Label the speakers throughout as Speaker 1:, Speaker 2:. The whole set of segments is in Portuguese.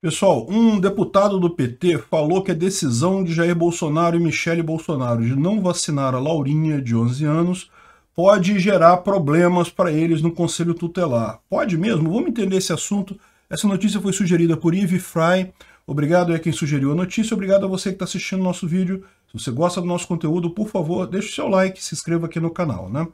Speaker 1: Pessoal, um deputado do PT falou que a decisão de Jair Bolsonaro e Michele Bolsonaro de não vacinar a Laurinha, de 11 anos, pode gerar problemas para eles no Conselho Tutelar. Pode mesmo? Vamos entender esse assunto. Essa notícia foi sugerida por Eve Fry. Obrigado a quem sugeriu a notícia, obrigado a você que está assistindo nosso vídeo. Se você gosta do nosso conteúdo, por favor, deixe seu like, se inscreva aqui no canal, né?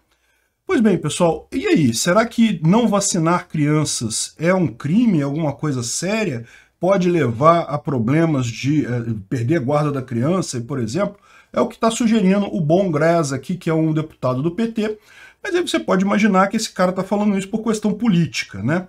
Speaker 1: Pois bem, pessoal, e aí? Será que não vacinar crianças é um crime, alguma coisa séria? pode levar a problemas de é, perder a guarda da criança, por exemplo, é o que está sugerindo o Bom Graz aqui, que é um deputado do PT. Mas aí você pode imaginar que esse cara está falando isso por questão política, né?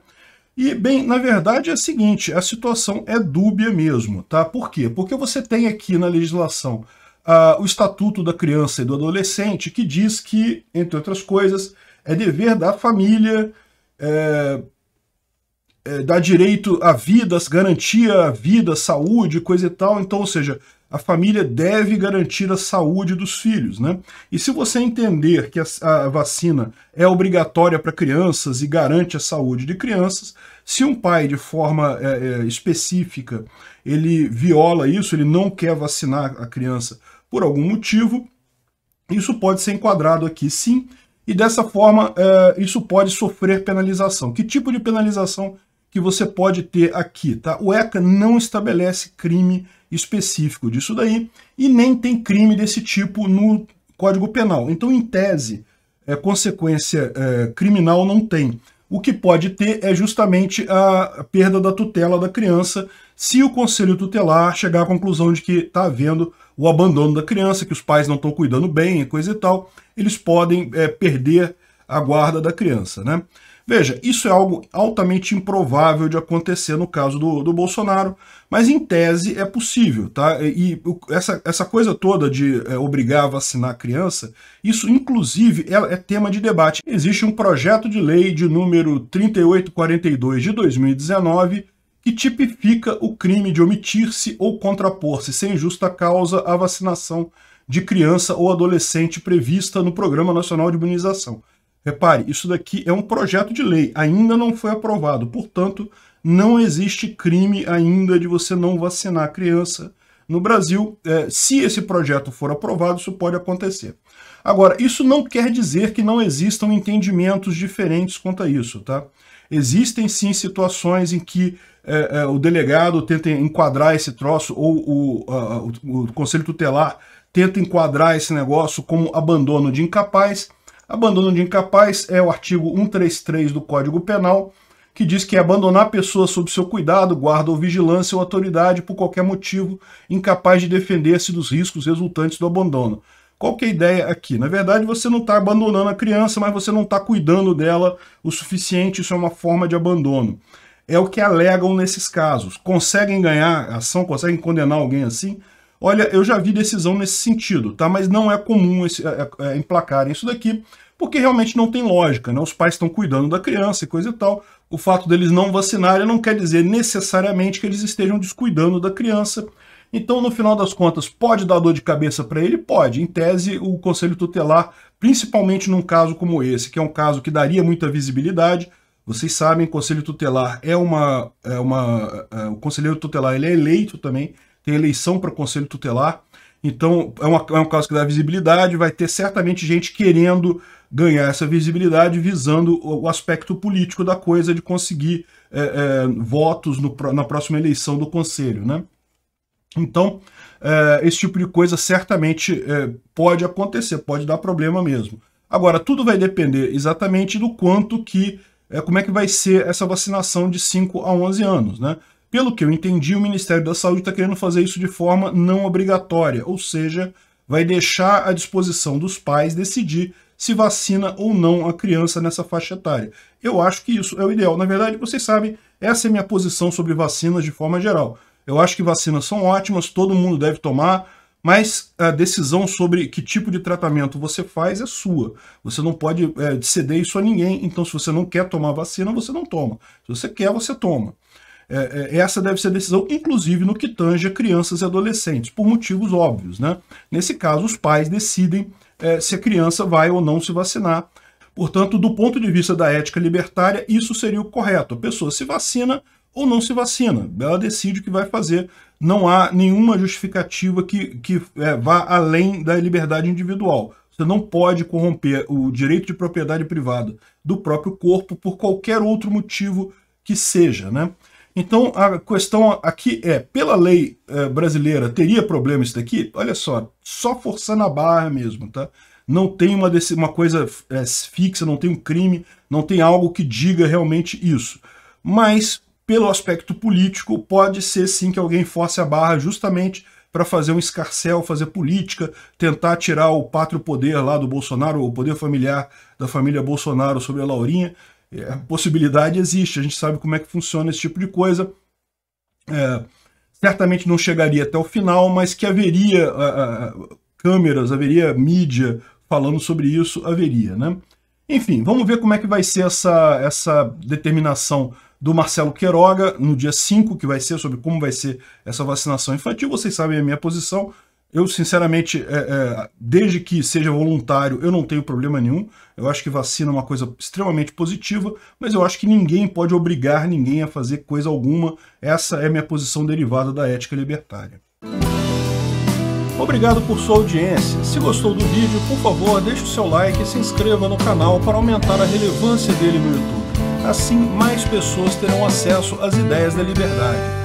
Speaker 1: E, bem, na verdade é o seguinte, a situação é dúbia mesmo, tá? Por quê? Porque você tem aqui na legislação ah, o Estatuto da Criança e do Adolescente, que diz que, entre outras coisas, é dever da família é, é, dá direito à vida, garantia à vida, saúde, coisa e tal. Então, ou seja, a família deve garantir a saúde dos filhos, né? E se você entender que a, a vacina é obrigatória para crianças e garante a saúde de crianças, se um pai, de forma é, é, específica, ele viola isso, ele não quer vacinar a criança por algum motivo, isso pode ser enquadrado aqui sim, e dessa forma é, isso pode sofrer penalização. Que tipo de penalização que você pode ter aqui, tá? O ECA não estabelece crime específico disso daí e nem tem crime desse tipo no Código Penal. Então, em tese, é, consequência é, criminal não tem. O que pode ter é justamente a perda da tutela da criança se o conselho tutelar chegar à conclusão de que está havendo o abandono da criança, que os pais não estão cuidando bem, e coisa e tal, eles podem é, perder a guarda da criança. Né? Veja, isso é algo altamente improvável de acontecer no caso do, do Bolsonaro, mas em tese é possível, tá? E, e essa, essa coisa toda de é, obrigar a vacinar a criança, isso inclusive é, é tema de debate. Existe um projeto de lei de número 3842 de 2019 que tipifica o crime de omitir-se ou contrapor-se sem justa causa à vacinação de criança ou adolescente prevista no Programa Nacional de Imunização. Repare, isso daqui é um projeto de lei, ainda não foi aprovado, portanto, não existe crime ainda de você não vacinar a criança. No Brasil, é, se esse projeto for aprovado, isso pode acontecer. Agora, isso não quer dizer que não existam entendimentos diferentes quanto a isso, tá? Existem sim situações em que é, é, o delegado tenta enquadrar esse troço, ou o, a, o, o Conselho Tutelar tenta enquadrar esse negócio como abandono de incapaz, Abandono de incapaz é o artigo 133 do Código Penal, que diz que é abandonar a pessoa sob seu cuidado, guarda ou vigilância ou autoridade por qualquer motivo incapaz de defender-se dos riscos resultantes do abandono. Qual que é a ideia aqui? Na verdade, você não está abandonando a criança, mas você não está cuidando dela o suficiente, isso é uma forma de abandono. É o que alegam nesses casos. Conseguem ganhar ação, conseguem condenar alguém assim? Olha, eu já vi decisão nesse sentido, tá? Mas não é comum esse, é, é, é, emplacarem isso daqui, porque realmente não tem lógica, né? Os pais estão cuidando da criança e coisa e tal. O fato deles não vacinarem não quer dizer necessariamente que eles estejam descuidando da criança. Então, no final das contas, pode dar dor de cabeça para ele? Pode. Em tese, o conselho tutelar, principalmente num caso como esse, que é um caso que daria muita visibilidade, vocês sabem, conselho tutelar é uma... É uma é, o conselheiro tutelar ele é eleito também, tem eleição para o Conselho Tutelar. Então, é, uma, é um caso que dá visibilidade, vai ter certamente gente querendo ganhar essa visibilidade, visando o, aspecto político da coisa de conseguir é, é, votos no, na próxima eleição do Conselho. Né? Então, é, esse tipo de coisa certamente é, pode acontecer, pode dar problema mesmo. Agora, tudo vai depender exatamente do quanto que, é, como é que vai ser essa vacinação de 5 a 11 anos, né? Pelo que eu entendi, o Ministério da Saúde está querendo fazer isso de forma não obrigatória, ou seja, vai deixar à disposição dos pais decidir se vacina ou não a criança nessa faixa etária. Eu acho que isso é o ideal. Na verdade, vocês sabem, essa é minha posição sobre vacinas de forma geral. Eu acho que vacinas são ótimas, todo mundo deve tomar, mas a decisão sobre que tipo de tratamento você faz é sua. Você não pode é, ceder isso a ninguém, então se você não quer tomar vacina, você não toma. Se você quer, você toma. É, é, essa deve ser a decisão, inclusive no que tange a crianças e adolescentes, por motivos óbvios. Né? Nesse caso, os pais decidem é, se a criança vai ou não se vacinar. Portanto, do ponto de vista da ética libertária, isso seria o correto. A pessoa se vacina ou não se vacina. Ela decide o que vai fazer. Não há nenhuma justificativa que, que é, vá além da liberdade individual. Você não pode corromper o direito de propriedade privada do próprio corpo por qualquer outro motivo que seja. Né? Então a questão aqui é, pela lei é, brasileira, teria problema isso daqui? Olha só, só forçando a barra mesmo, tá? Não tem uma, desse, uma coisa é, fixa, não tem um crime, não tem algo que diga realmente isso. Mas, pelo aspecto político, pode ser sim que alguém force a barra justamente para fazer um escarcel, fazer política, tentar tirar o pátrio poder lá do Bolsonaro, o poder familiar da família Bolsonaro sobre a Laurinha é, possibilidade existe, a gente sabe como é que funciona esse tipo de coisa. É, certamente não chegaria até o final, mas que haveria a, a, câmeras, haveria mídia falando sobre isso, haveria, né? Enfim, vamos ver como é que vai ser essa, essa determinação do Marcelo Queiroga no dia 5, que vai ser sobre como vai ser essa vacinação infantil. Vocês sabem a minha posição, eu, sinceramente, é, é, desde que seja voluntário, eu não tenho problema nenhum. Eu acho que vacina é uma coisa extremamente positiva, mas eu acho que ninguém pode obrigar ninguém a fazer coisa alguma. Essa é minha posição derivada da ética libertária. Obrigado por sua audiência. Se gostou do vídeo, por favor, deixe o seu like e se inscreva no canal para aumentar a relevância dele no YouTube. Assim, mais pessoas terão acesso às ideias da liberdade